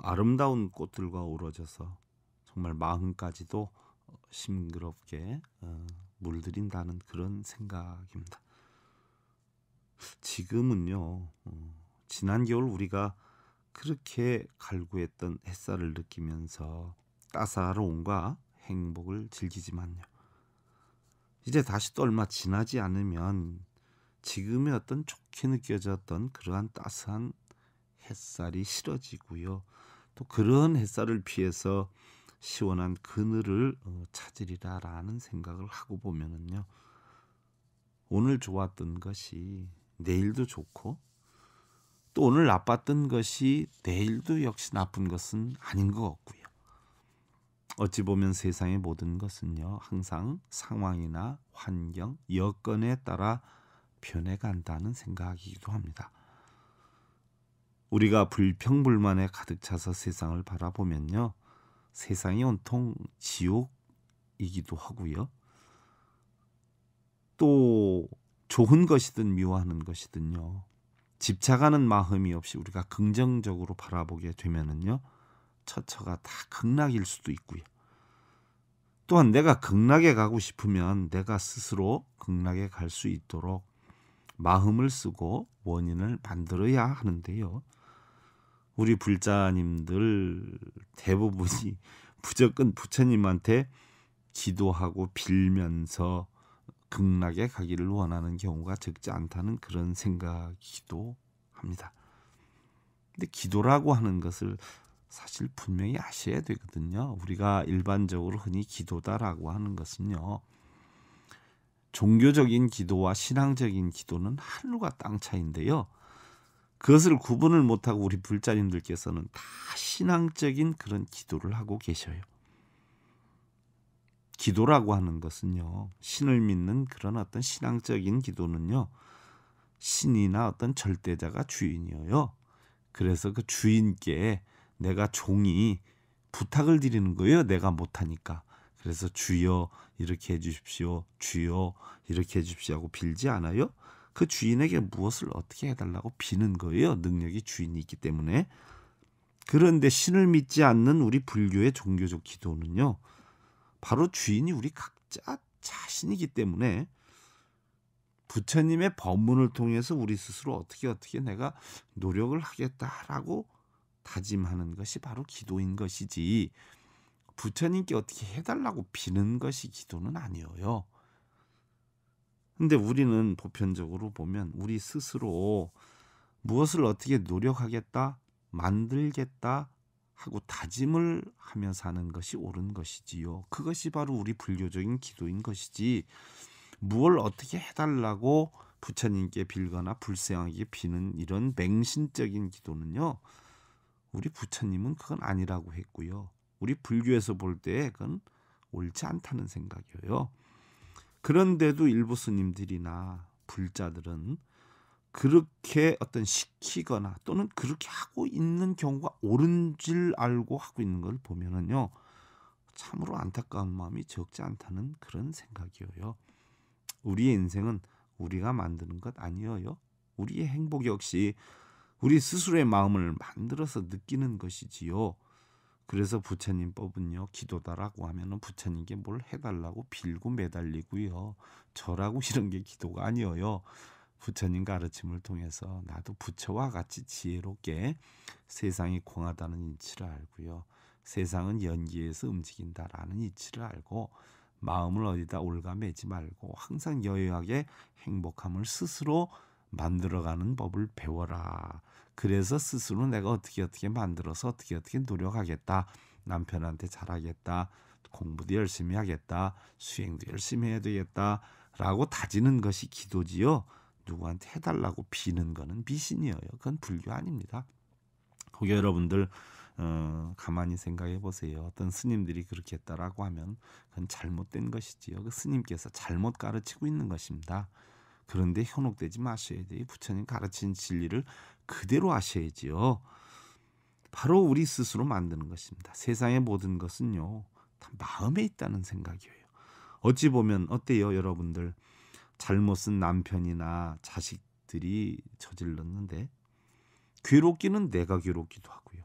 아름다운 꽃들과 어우러져서 정말 마음까지도 어, 싱그럽게 어, 물들인다는 그런 생각입니다. 지금은요, 어, 지난 겨울 우리가 그렇게 갈구했던 햇살을 느끼면서 따사로움과 행복을 즐기지만요. 이제 다시 또 얼마 지나지 않으면 지금의 어떤 좋게 느껴졌던 그러한 따스한 햇살이 싫어지고요. 또 그런 햇살을 피해서 시원한 그늘을 어, 찾으리라라는 생각을 하고 보면은요. 오늘 좋았던 것이 내일도 좋고 또 오늘 나빴던 것이 내일도 역시 나쁜 것은 아닌 것 같고요. 어찌 보면 세상의 모든 것은요. 항상 상황이나 환경, 여건에 따라 변해간다는 생각이기도 합니다. 우리가 불평불만에 가득 차서 세상을 바라보면요. 세상이 온통 지옥이기도 하고요. 또 좋은 것이든 미워하는 것이든요. 집착하는 마음이 없이 우리가 긍정적으로 바라보게 되면은요. 처처가 다 극락일 수도 있고요. 또한 내가 극락에 가고 싶으면 내가 스스로 극락에 갈 수 있도록 마음을 쓰고 원인을 만들어야 하는데요. 우리 불자님들 대부분이 무조건 부처님한테 기도하고 빌면서 극락에 가기를 원하는 경우가 적지 않다는 그런 생각이기도 합니다. 근데 기도라고 하는 것을 사실 분명히 아셔야 되거든요. 우리가 일반적으로 흔히 기도다라고 하는 것은요. 종교적인 기도와 신앙적인 기도는 하늘과 땅 차인데요. 그것을 구분을 못하고 우리 불자님들께서는 다 신앙적인 그런 기도를 하고 계셔요. 기도라고 하는 것은요, 신을 믿는 그런 어떤 신앙적인 기도는요, 신이나 어떤 절대자가 주인이어요. 그래서 그 주인께 내가 종이 부탁을 드리는 거예요. 내가 못하니까. 그래서 주여 이렇게 해주십시오. 주여 이렇게 해주십시오 하고 빌지 않아요. 그 주인에게 무엇을 어떻게 해달라고 비는 거예요. 능력이 주인이 있기 때문에. 그런데 신을 믿지 않는 우리 불교의 종교적 기도는요. 바로 주인이 우리 각자 자신이기 때문에 부처님의 법문을 통해서 우리 스스로 어떻게 어떻게 내가 노력을 하겠다라고 다짐하는 것이 바로 기도인 것이지 부처님께 어떻게 해달라고 비는 것이 기도는 아니에요. 근데 우리는 보편적으로 보면 우리 스스로 무엇을 어떻게 노력하겠다, 만들겠다 하고 다짐을 하며 사는 것이 옳은 것이지요. 그것이 바로 우리 불교적인 기도인 것이지. 무얼 어떻게 해달라고 부처님께 빌거나 불생하게 비는 이런 맹신적인 기도는요. 우리 부처님은 그건 아니라고 했고요. 우리 불교에서 볼 때 그건 옳지 않다는 생각이에요. 그런데도 일부 스님들이나 불자들은 그렇게 어떤 시키거나 또는 그렇게 하고 있는 경우가 옳은 줄 알고 하고 있는 걸 보면은요 참으로 안타까운 마음이 적지 않다는 그런 생각이에요. 우리의 인생은 우리가 만드는 것 아니에요. 우리의 행복 역시 우리 스스로의 마음을 만들어서 느끼는 것이지요. 그래서 부처님법은요 기도다라고 하면은 부처님께 뭘 해달라고 빌고 매달리고요 저라고 이런 게 기도가 아니어요 부처님 가르침을 통해서 나도 부처와 같이 지혜롭게 세상이 공하다는 인치를 알고요 세상은 연기에서 움직인다라는 이치를 알고 마음을 어디다 올가매지 말고 항상 여유하게 행복함을 스스로 만들어가는 법을 배워라 그래서 스스로 내가 어떻게 어떻게 만들어서 어떻게 어떻게 노력하겠다. 남편한테 잘하겠다. 공부도 열심히 하겠다. 수행도 열심히 해야 되겠다. 라고 다지는 것이 기도지요. 누구한테 해달라고 비는 거는 미신이에요. 그건 불교 아닙니다. 혹여 여러분들 어, 가만히 생각해 보세요. 어떤 스님들이 그렇게 했다라고 하면 그건 잘못된 것이지요. 그 스님께서 잘못 가르치고 있는 것입니다. 그런데 현혹되지 마셔야 돼요. 부처님 가르친 진리를 그대로 아셔야지요. 바로 우리 스스로 만드는 것입니다. 세상의 모든 것은요, 다 마음에 있다는 생각이에요. 어찌 보면 어때요, 여러분들? 잘못 은 남편이나 자식들이 저질렀는데 괴롭기는 내가 괴롭기도 하고요.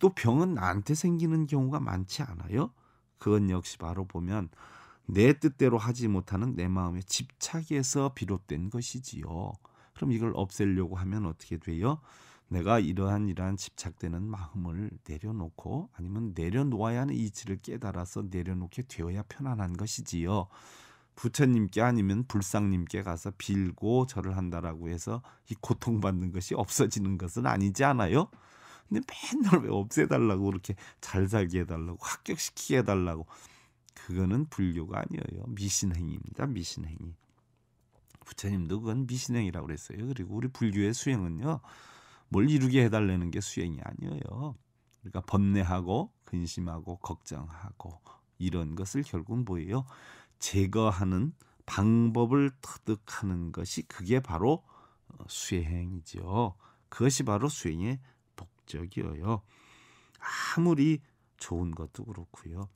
또 병은 나한테 생기는 경우가 많지 않아요? 그건 역시 바로 보면 내 뜻대로 하지 못하는 내 마음의 집착에서 비롯된 것이지요. 그럼 이걸 없애려고 하면 어떻게 돼요? 내가 이러한 이러한 집착되는 마음을 내려놓고 아니면 내려놓아야 하는 이치를 깨달아서 내려놓게 되어야 편안한 것이지요. 부처님께 아니면 불상님께 가서 빌고 절을 한다라고 해서 이 고통받는 것이 없어지는 것은 아니지 않아요? 근데 맨날 왜 없애달라고 그렇게 잘 살게 해달라고 합격시키게 해달라고 그거는 불교가 아니에요. 미신행위입니다. 미신행위. 부처님도 그건 미신행이라고 그랬어요. 그리고 우리 불교의 수행은요. 뭘 이루게 해달라는 게 수행이 아니에요. 우리가 그러니까 번뇌하고 근심하고 걱정하고 이런 것을 결국은 뭐예요? 제거하는 방법을 터득하는 것이 그게 바로 어, 수행이죠. 그것이 바로 수행의 목적이에요. 아무리 좋은 것도 그렇고요.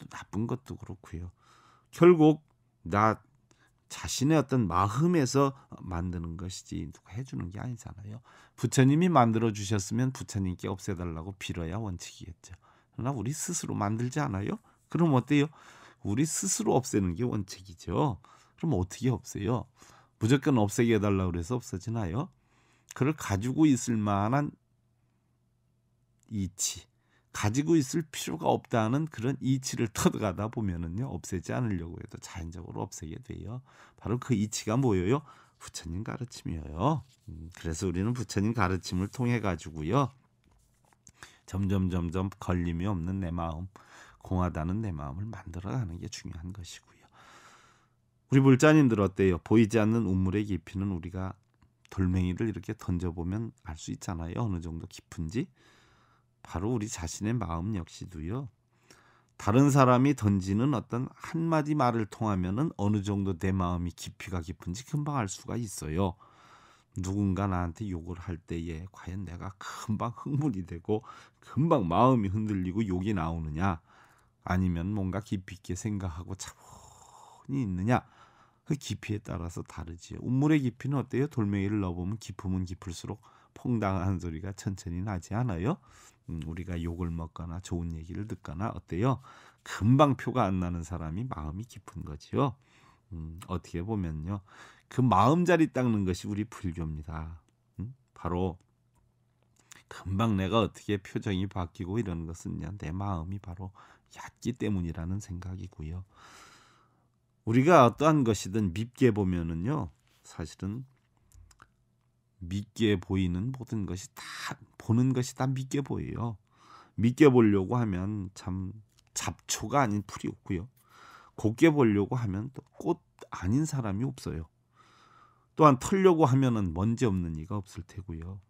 또 나쁜 것도 그렇고요. 결국 나 자신의 어떤 마음에서 만드는 것이지 누가 해주는 게 아니잖아요. 부처님이 만들어 주셨으면 부처님께 없애달라고 빌어야 원칙이겠죠. 그러나 우리 스스로 만들지 않아요? 그럼 어때요? 우리 스스로 없애는 게 원칙이죠. 그럼 어떻게 없애요? 무조건 없애게 해달라고 그래서 없어지나요? 그를 가지고 있을 만한 이치, 가지고 있을 필요가 없다는 그런 이치를 터득하다 보면은요 없애지 않으려고 해도 자연적으로 없애게 돼요. 바로 그 이치가 뭐예요? 부처님 가르침이에요. 음, 그래서 우리는 부처님 가르침을 통해 가지고요 점점 점점 걸림이 없는 내 마음, 공하다는 내 마음을 만들어가는 게 중요한 것이고요. 우리 불자님들 어때요? 보이지 않는 우물의 깊이는 우리가 돌멩이를 이렇게 던져보면 알 수 있잖아요. 어느 정도 깊은지. 바로 우리 자신의 마음 역시도요. 다른 사람이 던지는 어떤 한마디 말을 통하면은 어느 정도 내 마음이 깊이가 깊은지 금방 알 수가 있어요. 누군가 나한테 욕을 할 때에 과연 내가 금방 흥분이 되고 금방 마음이 흔들리고 욕이 나오느냐 아니면 뭔가 깊이 있게 생각하고 차분히 있느냐 그 깊이에 따라서 다르지요. 우물의 깊이는 어때요? 돌멩이를 넣어보면 깊으면 깊을수록 퐁당한 소리가 천천히 나지 않아요? 음, 우리가 욕을 먹거나 좋은 얘기를 듣거나 어때요? 금방 표가 안 나는 사람이 마음이 깊은 거지요. 음, 어떻게 보면요. 그 마음 자리 닦는 것이 우리 불교입니다. 음? 바로 금방 내가 어떻게 표정이 바뀌고 이런 것은요. 내 마음이 바로 얕기 때문이라는 생각이고요. 우리가 어떠한 것이든 밉게 보면은요. 사실은 믿게 보이는 모든 것이 다 보는 것이 다 믿게 보여요. 믿게 보려고 하면 참 잡초가 아닌 풀이 없고요. 곱게 보려고 하면 또 꽃 아닌 사람이 없어요. 또한 털려고 하면은 먼지 없는 이가 없을 테고요.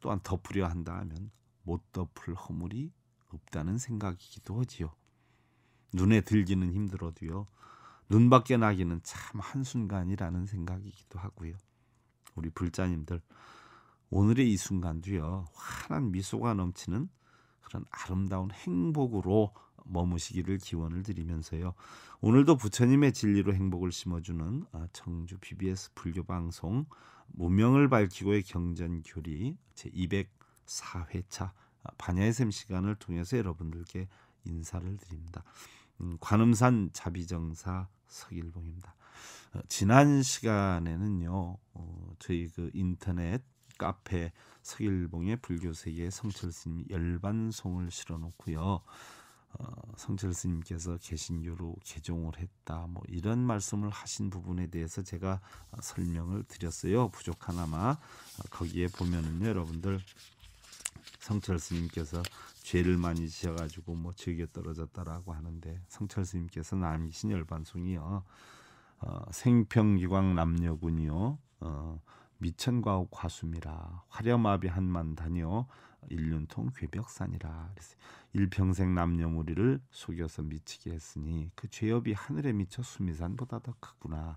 또한 덮으려 한다 하면 못 덮을 허물이 없다는 생각이기도 하지요. 눈에 들기는 힘들어도요. 눈 밖에 나기는 참 한순간이라는 생각이기도 하고요. 우리 불자님들 오늘의 이 순간도요 환한 미소가 넘치는 그런 아름다운 행복으로 머무시기를 기원을 드리면서요. 오늘도 부처님의 진리로 행복을 심어주는 아, 청주 BBS 불교 방송 문명을 밝히고의 경전 교리 제 204회차 아, 반야의 샘 시간을 통해서 여러분들께 인사를 드립니다. 음, 관음산 자비정사 서길봉입니다. 어, 지난 시간에는요 어, 저희 그 인터넷 카페 서일봉의 불교세계 성철스님 열반송을 실어놓고요. 어, 성철스님께서 개신교로 개종을 했다 뭐 이런 말씀을 하신 부분에 대해서 제가 어, 설명을 드렸어요 부족하나마 어, 거기에 보면은요 여러분들 성철 스님께서 죄를 많이 지어가지고 뭐 죄에 떨어졌다라고 하는데 성철 스님께서 남이신 열반송이요 어, 생평기광 남녀군이요. 어, 미천과옥 과수미라 화려마비 한만 다녀 일륜통 괴벽산이라 일평생 남녀 무리를 속여서 미치게 했으니 그 죄업이 하늘에 미쳐 수미산보다 더 크구나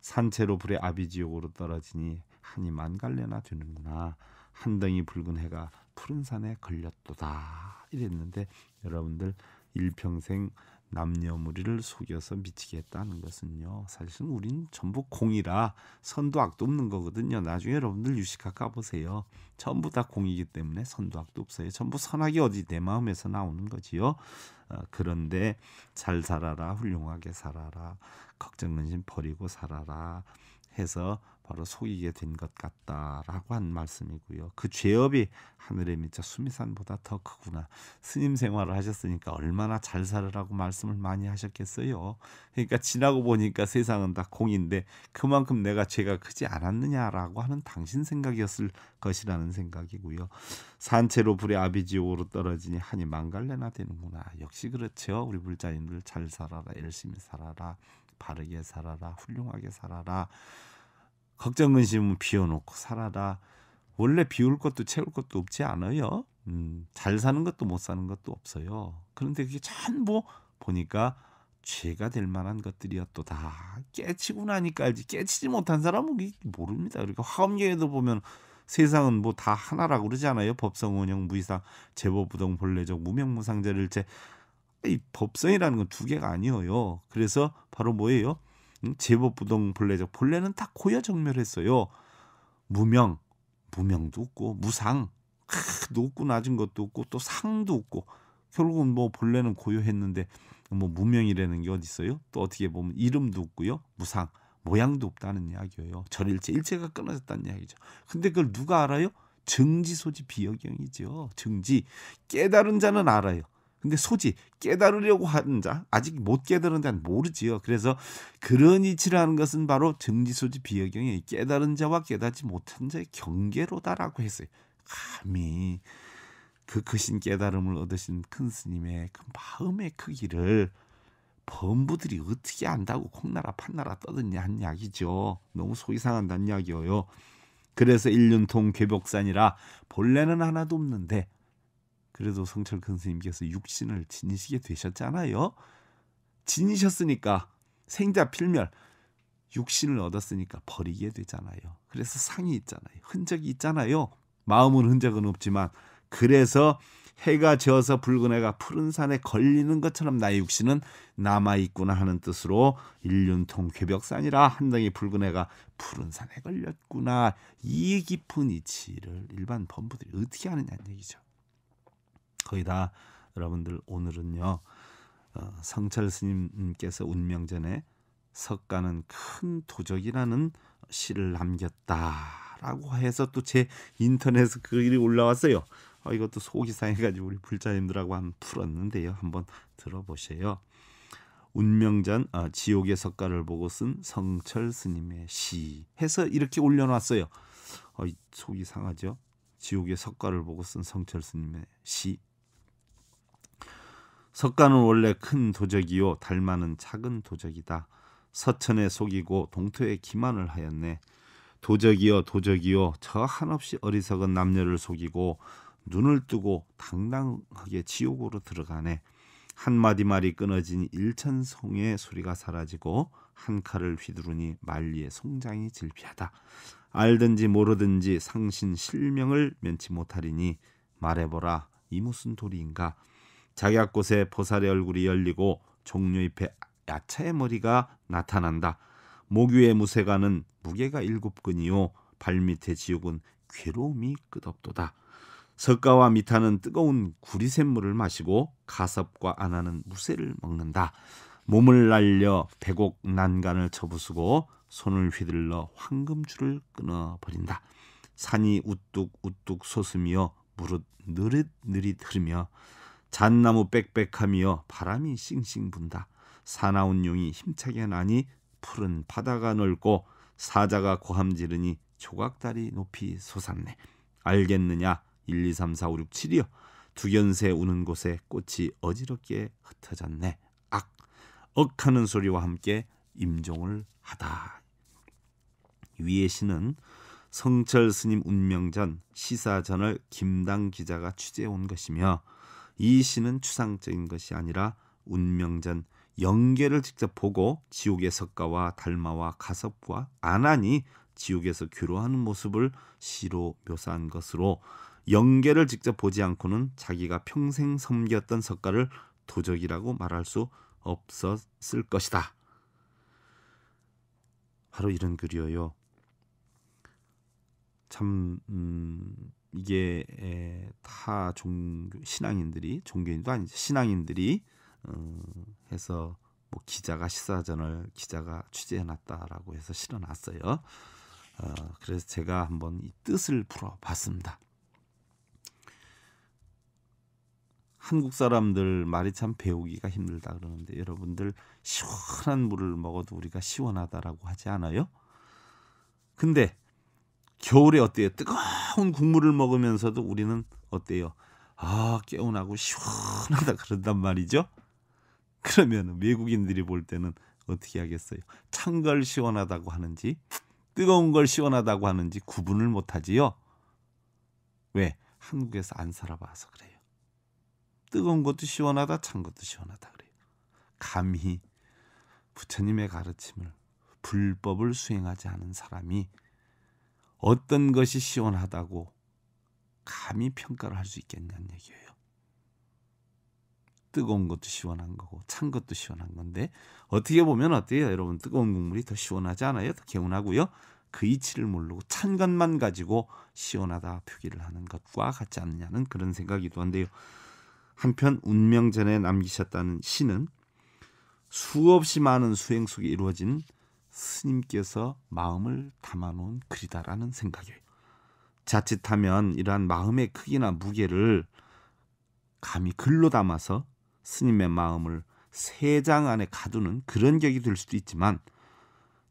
산채로 불의 아비지옥으로 떨어지니 한이 만갈래나 되는구나 한 덩이 붉은 해가 푸른 산에 걸렸도다 이랬는데 여러분들 일평생 남녀무리를 속여서 미치게 했다는 것은요. 사실은 우린 전부 공이라 선도 악도 없는 거거든요. 나중에 여러분들 유식학 가보세요. 전부 다 공이기 때문에 선도 악도 없어요. 전부 선악이 어디 내 마음에서 나오는 거지요. 어, 그런데 잘 살아라 훌륭하게 살아라 걱정 근심 버리고 살아라 해서 바로 속이게 된 것 같다라고 한 말씀이고요. 그 죄업이 하늘에 미쳐 수미산보다 더 크구나. 스님 생활을 하셨으니까 얼마나 잘 살으라고 말씀을 많이 하셨겠어요. 그러니까 지나고 보니까 세상은 다 공인데 그만큼 내가 죄가 크지 않았느냐라고 하는 당신 생각이었을 것이라는 생각이고요. 산채로 불의 아비지옥으로 떨어지니 한이 망갈래나 되는구나. 역시 그렇죠. 우리 불자님들 잘 살아라 열심히 살아라. 바르게 살아라, 훌륭하게 살아라. 걱정 근심은 비워놓고 살아라. 원래 비울 것도 채울 것도 없지 않아요. 음, 잘 사는 것도 못 사는 것도 없어요. 그런데 그게 전부 보니까 죄가 될 만한 것들이었도다. 깨치고 나니까 알지. 깨치지 못한 사람은 모릅니다. 그러니까 화엄경에도 보면 세상은 뭐 다 하나라고 그러지 않아요. 법성 원형 무이상 제법 부동 본래적 무명무상제를제 이 법성이라는 건 두 개가 아니어요. 그래서 바로 뭐예요? 음, 제법부동 본래적 본래는 다 고야 정멸했어요. 무명, 무명도 없고 무상, 크, 높고 낮은 것도 없고 또 상도 없고 결국은 뭐 본래는 고요했는데 뭐 무명이라는 게 어디 있어요? 또 어떻게 보면 이름도 없고요, 무상, 모양도 없다는 이야기예요. 절일제 일체가 끊어졌다는 이야기죠. 근데 그걸 누가 알아요? 증지 소지 비역경이죠 증지 깨달은 자는 알아요. 근데 소지 깨달으려고 하는 자 아직 못 깨달은 자는 모르지요. 그래서 그런 이치라는 것은 바로 증지소지 비여경의 깨달은 자와 깨닫지 못한 자의 경계로다라고 했어요. 감히 그 크신 깨달음을 얻으신 큰 스님의 그 마음의 크기를 범부들이 어떻게 안다고 콩나라 판나라 떠드냐 한 이야기죠. 너무 소이상한단 이야기예요. 그래서 일륜통 괴복산이라 본래는 하나도 없는데 그래도 성철 큰 스님께서 육신을 지니시게 되셨잖아요. 지니셨으니까 생자 필멸 육신을 얻었으니까 버리게 되잖아요. 그래서 상이 있잖아요. 흔적이 있잖아요. 마음은 흔적은 없지만 그래서 해가 지어서 붉은 해가 푸른 산에 걸리는 것처럼 나의 육신은 남아 있구나 하는 뜻으로 일륜통 괴벽산이라 한덩이 붉은 해가 푸른 산에 걸렸구나 이 깊은 이치를 일반 범부들이 어떻게 하느냐는 얘기죠. 거의다 여러분들 오늘은요 어, 성철 스님께서 운명전에 석가는 큰 도적이라는 시를 남겼다라고 해서 또 제 인터넷에 그 일이 올라왔어요. 어, 이것도 속이 상해가지고 우리 불자님들하고 한번 풀었는데요. 한번 들어보세요. 운명전 어, 지옥의 석가를 보고 쓴 성철 스님의 시 해서 이렇게 올려놨어요. 어, 속이 상하죠. 지옥의 석가를 보고 쓴 성철 스님의 시 석가는 원래 큰 도적이요 달마는 작은 도적이다. 서천에 속이고 동토에 기만을 하였네. 도적이여 도적이여 저 한없이 어리석은 남녀를 속이고 눈을 뜨고 당당하게 지옥으로 들어가네. 한마디 말이 끊어진 일천송의 소리가 사라지고 한 칼을 휘두르니 만리의 송장이 질비하다. 알든지 모르든지 상신 실명을 면치 못하리니 말해보라 이 무슨 도리인가. 자기약 곳에 보살의 얼굴이 열리고 종려잎에 야채의 머리가 나타난다. 목유의 무쇠가는 무게가 일곱 근이요 발밑의 지옥은 괴로움이 끝없도다. 석가와 미타는 뜨거운 구리샘물을 마시고 가섭과 안하는 무쇠를 먹는다. 몸을 날려 백옥 난간을 쳐부수고 손을 휘둘러 황금줄을 끊어버린다. 산이 우뚝 우뚝 솟으며 무릇 느릿느릿 흐르며 잣나무 빽빽함이여 바람이 싱싱 분다. 사나운 용이 힘차게 나니 푸른 바다가 넓고 사자가 고함지르니 조각다리 높이 솟았네. 알겠느냐? 1, 2, 3, 4, 5, 6, 7이여 두견새 우는 곳에 꽃이 어지럽게 흩어졌네. 악! 억하는 소리와 함께 임종을 하다. 위의 시는 성철 스님 운명전 시사전을 김당 기자가 취재해 온 것이며 이 시는 추상적인 것이 아니라 운명전 영계를 직접 보고 지옥의 석가와 달마와 가섭과 아난이 지옥에서 교류하는 모습을 시로 묘사한 것으로 영계를 직접 보지 않고는 자기가 평생 섬겼던 석가를 도적이라고 말할 수 없었을 것이다. 바로 이런 글이에요. 참 음, 이게 에, 타 종교 신앙인들이 종교인도 아니죠 신앙인들이 어, 해서 뭐 기자가 시사전을 기자가 취재해놨다라고 해서 실어놨어요. 어, 그래서 제가 한번 이 뜻을 풀어봤습니다. 한국 사람들 말이 참 배우기가 힘들다 그러는데 여러분들 시원한 물을 먹어도 우리가 시원하다라고 하지 않아요? 근데 겨울에 어때요? 뜨거워 차운 국물을 먹으면서도 우리는 어때요? 아, 깨운하고 시원하다 그런단 말이죠. 그러면 외국인들이 볼 때는 어떻게 하겠어요? 찬 걸 시원하다고 하는지 뜨거운 걸 시원하다고 하는지 구분을 못 하지요. 왜? 한국에서 안 살아봐서 그래요. 뜨거운 것도 시원하다, 찬 것도 시원하다 그래요. 감히 부처님의 가르침을 불법을 수행하지 않은 사람이 어떤 것이 시원하다고 감히 평가를 할 수 있겠냐는 얘기예요. 뜨거운 것도 시원한 거고 찬 것도 시원한 건데 어떻게 보면 어때요? 여러분 뜨거운 국물이 더 시원하지 않아요? 더 개운하고요. 그 이치를 모르고 찬 것만 가지고 시원하다 표기를 하는 것과 같지 않느냐는 그런 생각이도 한데요. 한편 운명전에 남기셨다는 시는 수없이 많은 수행 속에 이루어진 스님께서 마음을 담아놓은 글이다라는 생각에 이요 자칫하면 이러한 마음의 크기나 무게를 감히 글로 담아서 스님의 마음을 세 장 안에 가두는 그런 격이 될 수도 있지만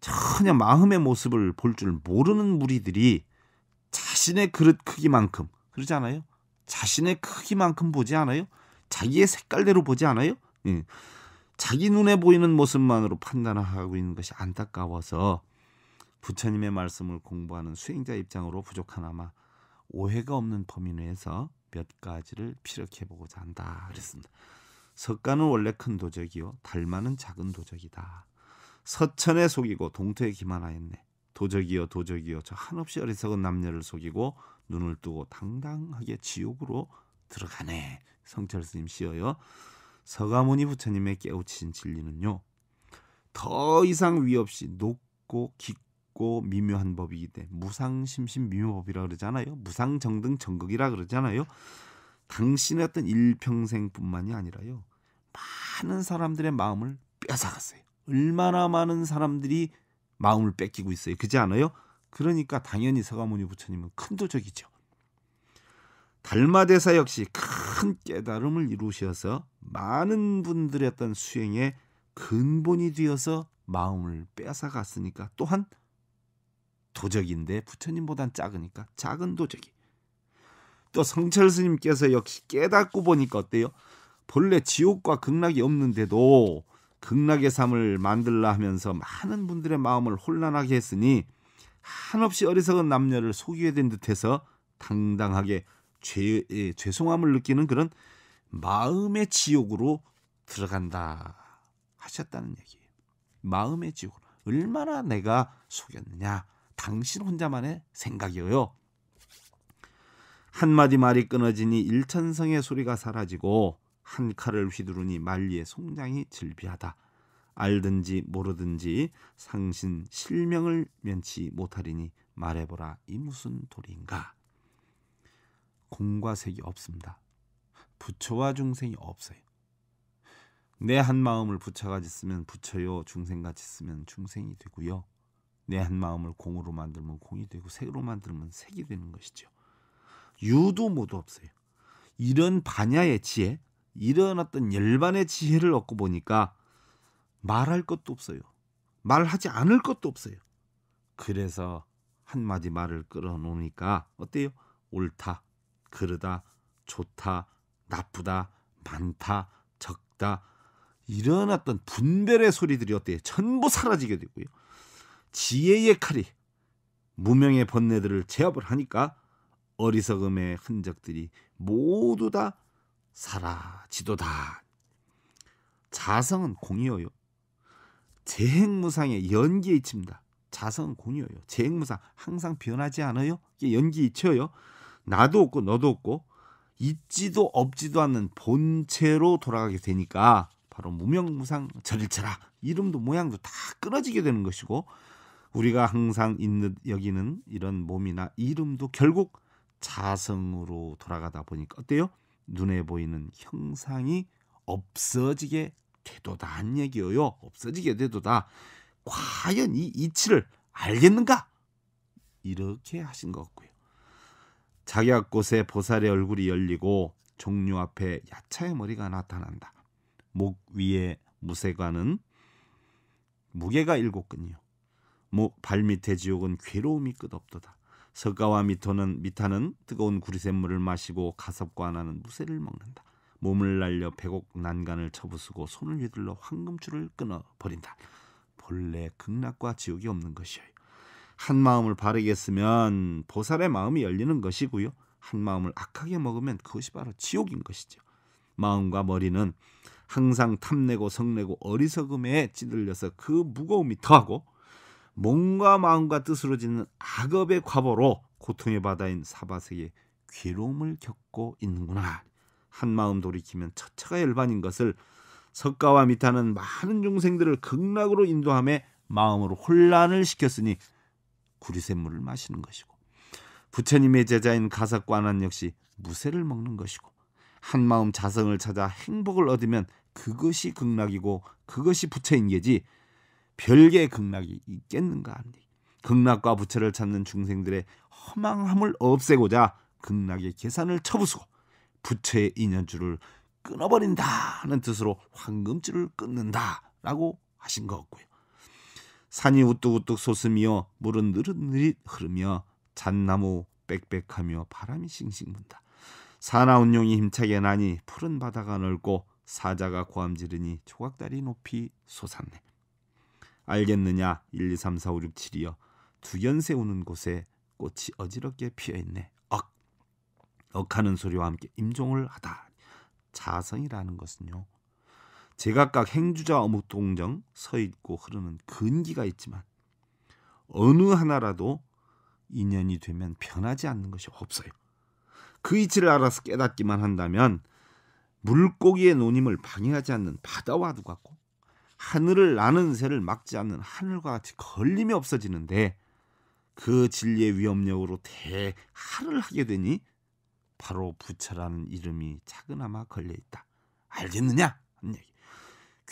전혀 마음의 모습을 볼 줄 모르는 무리들이 자신의 그릇 크기만큼 그러지 않아요? 자신의 크기만큼 보지 않아요? 자기의 색깔대로 보지 않아요? 예. 자기 눈에 보이는 모습만으로 판단하고 있는 것이 안타까워서 부처님의 말씀을 공부하는 수행자 입장으로 부족하나마 오해가 없는 범위 내에서 몇 가지를 피력해 보고자 한다 그랬습니다. 석가는 원래 큰 도적이요 달마는 작은 도적이다. 서천에 속이고 동토에 기만하였네. 도적이요도적이요저 한없이 어리석은 남녀를 속이고 눈을 뜨고 당당하게 지옥으로 들어가네. 성철 스님 씨어요 서가모니 부처님의 깨우친 진리는요. 더 이상 위 없이 높고 깊고 미묘한 법이기때 문에 무상심심 미묘법이라 그러잖아요. 무상정등 정극이라 그러잖아요. 당신의 어떤 일평생뿐만이 아니라요. 많은 사람들의 마음을 뺏어갔어요. 얼마나 많은 사람들이 마음을 뺏기고 있어요. 그지 않아요? 그러니까 당연히 서가모니 부처님은 큰 도적이죠. 달마대사 역시 큰큰 깨달음을 이루셔서 많은 분들의 어떤 수행의 근본이 되어서 마음을 뺏어갔으니까 또한 도적인데 부처님보단 작으니까 작은 도적이 또 성철 스님께서 역시 깨닫고 보니까 어때요? 본래 지옥과 극락이 없는데도 극락의 삶을 만들라 하면서 많은 분들의 마음을 혼란하게 했으니 한없이 어리석은 남녀를 속이게 된 듯해서 당당하게 죄, 예, 죄송함을 느끼는 그런 마음의 지옥으로 들어간다 하셨다는 얘기예요. 마음의 지옥. 으로 얼마나 내가 속였느냐. 당신 혼자만의 생각이에요 한마디 말이 끊어지니 일천성의 소리가 사라지고 한 칼을 휘두르니 만리의 송장이 즐비하다. 알든지 모르든지 상신 실명을 면치 못하리니 말해보라 이 무슨 도리인가. 공과 색이 없습니다. 부처와 중생이 없어요. 내 한 마음을 부처가이 쓰면 부처요, 중생같이 쓰면 중생이 되고요. 내 한 마음을 공으로 만들면 공이 되고 색으로 만들면 색이 되는 것이죠. 유도 모두 없어요. 이런 반야의 지혜, 이런 어떤 열반의 지혜를 얻고 보니까 말할 것도 없어요. 말하지 않을 것도 없어요. 그래서 한마디 말을 끌어놓으니까 어때요? 옳다, 그러다, 좋다, 나쁘다, 많다, 적다 이런 어떤 분별의 소리들이 어때요? 전부 사라지게 되고요. 지혜의 칼이 무명의 번뇌들을 제압을 하니까 어리석음의 흔적들이 모두 다 사라지도다. 자성은 공이어요. 재행무상의 연기에 이칩니다. 자성은 공이어요. 재행무상 항상 변하지 않아요. 이게 연기에 이쳐요. 나도 없고 너도 없고 있지도 없지도 않는 본체로 돌아가게 되니까 바로 무명무상 절일체라 이름도 모양도 다 끊어지게 되는 것이고 우리가 항상 있는 여기는 이런 몸이나 이름도 결국 자성으로 돌아가다 보니까 어때요? 눈에 보이는 형상이 없어지게 되도다 한 얘기예요. 없어지게 되도다. 과연 이 이치를 알겠는가? 이렇게 하신 것 같고요. 자기가 곳에 보살의 얼굴이 열리고 종류 앞에 야차의 머리가 나타난다. 목 위에 무쇠관은 무게가 일곱 근이요. 목발 밑에 지옥은 괴로움이 끝없도다. 석가와 미토는 미타는 뜨거운 구리샘물을 마시고 가섭과 나는 무쇠를 먹는다. 몸을 날려 백옥 난간을 쳐부수고 손을 휘둘러 황금줄을 끊어 버린다. 본래 극락과 지옥이 없는 것이요. 한 마음을 바르게 쓰면 보살의 마음이 열리는 것이고요. 한 마음을 악하게 먹으면 그것이 바로 지옥인 것이죠. 마음과 머리는 항상 탐내고 성내고 어리석음에 찌들려서 그 무거움이 더하고 몸과 마음과 뜻으로 짓는 악업의 과보로 고통의 바다인 사바세에 괴로움을 겪고 있는구나. 한 마음 돌이키면 처차가 열반인 것을 석가와 미타는 많은 중생들을 극락으로 인도함에 마음으로 혼란을 시켰으니 구리샘물을 마시는 것이고 부처님의 제자인 가사관한 역시 무쇠를 먹는 것이고 한마음 자성을 찾아 행복을 얻으면 그것이 극락이고 그것이 부처인게지 별개의 극락이 있겠는가 하니 극락과 부처를 찾는 중생들의 허망함을 없애고자 극락의 계산을 쳐부수고 부처의 인연줄을 끊어버린다는 뜻으로 황금줄을 끊는다라고 하신 것 같고요. 산이 우뚝우뚝 솟으며 물은 느릿느릿 흐르며 잣나무 빽빽하며 바람이 싱싱 분다. 사나운 용이 힘차게 나니 푸른 바다가 넓고 사자가 고함지르니 조각다리 높이 솟았네. 알겠느냐 1 2 3 4 5 6 7이여 두견새 우는 곳에 꽃이 어지럽게 피어 있네. 억 억하는 소리와 함께 임종을 하다. 자성이라는 것은요 제각각 행주자 어묵동정 서 있고 흐르는 근기가 있지만 어느 하나라도 인연이 되면 변하지 않는 것이 없어요. 그 이치를 알아서 깨닫기만 한다면 물고기의 노임을 방해하지 않는 바다와도 같고 하늘을 나는 새를 막지 않는 하늘과 같이 걸림이 없어지는데 그 진리의 위협력으로 대하를 하게 되니 바로 부처라는 이름이 차근아마 걸려 있다. 알겠느냐? 하 얘기.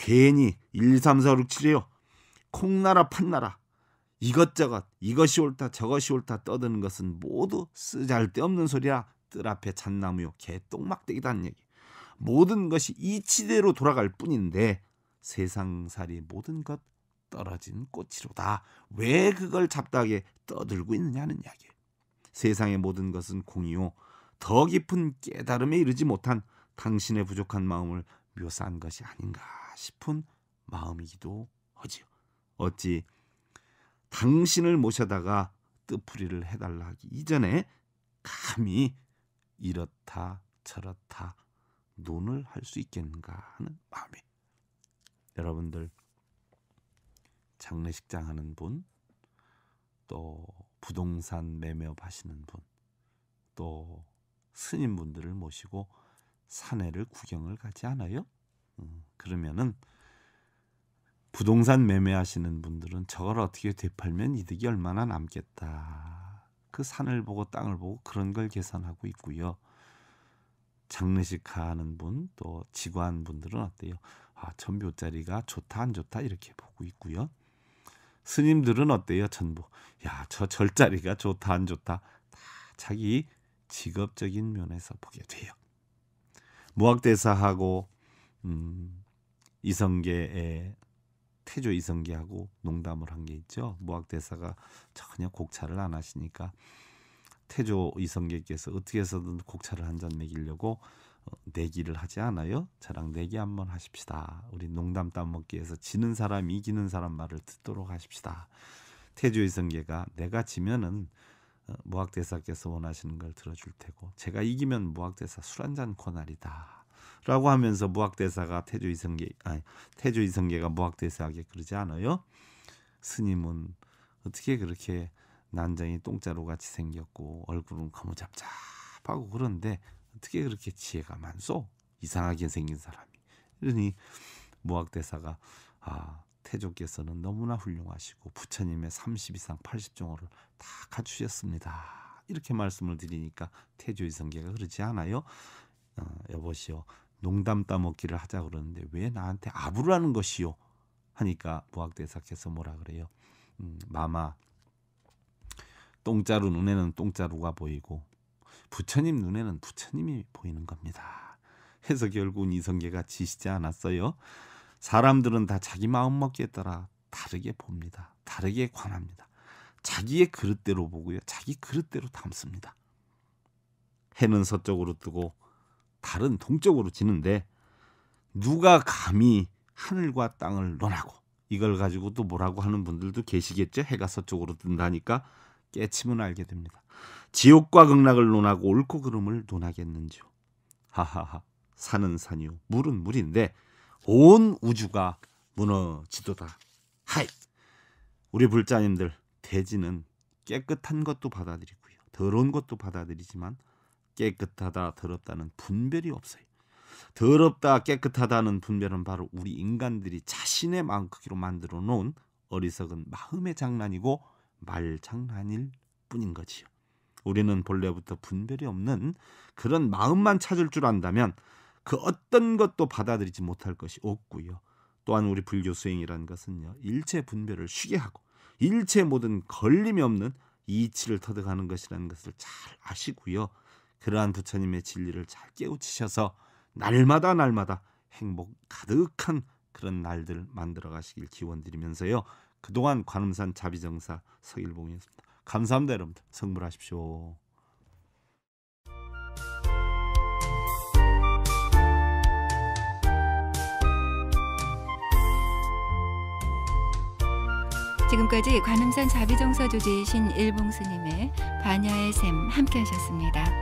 괜히 13467이요. 콩나라 판나라 이것저것 이것이 옳다 저것이 옳다 떠드는 것은 모두 쓰잘데없는 소리야. 뜰 앞에 잣나무요 개똥막대기다는 얘기. 모든 것이 이치대로 돌아갈 뿐인데 세상살이 모든 것 떨어진 꽃이로다. 왜 그걸 잡다하게 떠들고 있느냐는 이야기. 세상의 모든 것은 공이요. 더 깊은 깨달음에 이르지 못한 당신의 부족한 마음을 묘사한 것이 아닌가. 싶은 마음이기도 하지요. 어찌 당신을 모셔다가 뜻풀이를 해달라 하기 이전에 감히 이렇다 저렇다 논을 할 수 있겠는가 하는 마음이 여러분들 장례식장 하는 분, 또 부동산 매매업 하시는 분, 또 스님분들을 모시고 사내를 구경을 가지 않아요? 음, 그러면은 부동산 매매하시는 분들은 저걸 어떻게 되팔면 이득이 얼마나 남겠다. 그 산을 보고 땅을 보고 그런 걸 계산하고 있고요. 장례식 하는 분 또 직원 분들은 어때요? 아, 전묘자리가 좋다 안 좋다 이렇게 보고 있고요. 스님들은 어때요? 전부 야, 저 절자리가 좋다 안 좋다 다 자기 직업적인 면에서 보게 돼요. 무학대사하고 음, 이성계의 태조 이성계하고 농담을 한 게 있죠. 무학대사가 전혀 곡차를 안 하시니까 태조 이성계께서 어떻게 해서든 곡차를 한잔 먹이려고 어, 내기를 하지 않아요. 저랑 내기 한번 하십시다. 우리 농담 따먹기에서 지는 사람 이기는 사람 말을 듣도록 하십시다. 태조 이성계가 내가 지면은 어, 무학대사께서 원하시는 걸 들어줄 테고 제가 이기면 무학대사 술한잔코날이다 라고 하면서 무학대사가 태조 이성계 아니 태조 이성계가 무학대사하게 그러지 않아요? 스님은 어떻게 그렇게 난장이 똥자루 같이 생겼고 얼굴은 거무잡잡하고 그런데 어떻게 그렇게 지혜가 많소? 이상하게 생긴 사람이. 그러니 무학대사가 아 태조께서는 너무나 훌륭하시고 부처님의 30 이상 80종어를 다 갖추셨습니다. 이렇게 말씀을 드리니까 태조이 성계가 그러지 않아요. 어, 여보시오 농담 따먹기를 하자 그러는데 왜 나한테 아부라는 것이요? 하니까 무학대사께서 뭐라 그래요? 음, 마마 똥자루 눈에는 똥자루가 보이고 부처님 눈에는 부처님이 보이는 겁니다. 해서 결국은 이성계가 지시지 않았어요. 사람들은 다 자기 마음 먹기에 따라 다르게 봅니다. 다르게 관합니다. 자기의 그릇대로 보고요. 자기 그릇대로 담습니다. 해는 서쪽으로 뜨고 달은 동쪽으로 지는데 누가 감히 하늘과 땅을 논하고 이걸 가지고 또 뭐라고 하는 분들도 계시겠죠. 해가 서쪽으로 뜬다니까 깨침은 알게 됩니다. 지옥과 극락을 논하고 옳고 그름을 논하겠는지요. 하하하. 산은 산이요. 물은 물인데 온 우주가 무너지도다. 하이. 우리 불자님들 대지는 깨끗한 것도 받아들이고요. 더러운 것도 받아들이지만 깨끗하다 더럽다는 분별이 없어요. 더럽다 깨끗하다는 분별은 바로 우리 인간들이 자신의 마음 크기로 만들어 놓은 어리석은 마음의 장난이고 말 장난일 뿐인 거지요. 우리는 본래부터 분별이 없는 그런 마음만 찾을 줄 안다면 그 어떤 것도 받아들이지 못할 것이 없고요. 또한 우리 불교 수행이라는 것은요. 일체 분별을 쉬게 하고 일체 모든 걸림이 없는 이치를 터득하는 것이라는 것을 잘 아시고요. 그러한 부처님의 진리를 잘 깨우치셔서 날마다 날마다 행복 가득한 그런 날들 만들어 가시길 기원드리면서요. 그동안 관음산 자비정사 서일봉이었습니다. 감사합니다 여러분들. 성불하십시오. 지금까지 관음산 자비정사 조지신 이 일봉스님의 반야의 샘 함께 하셨습니다.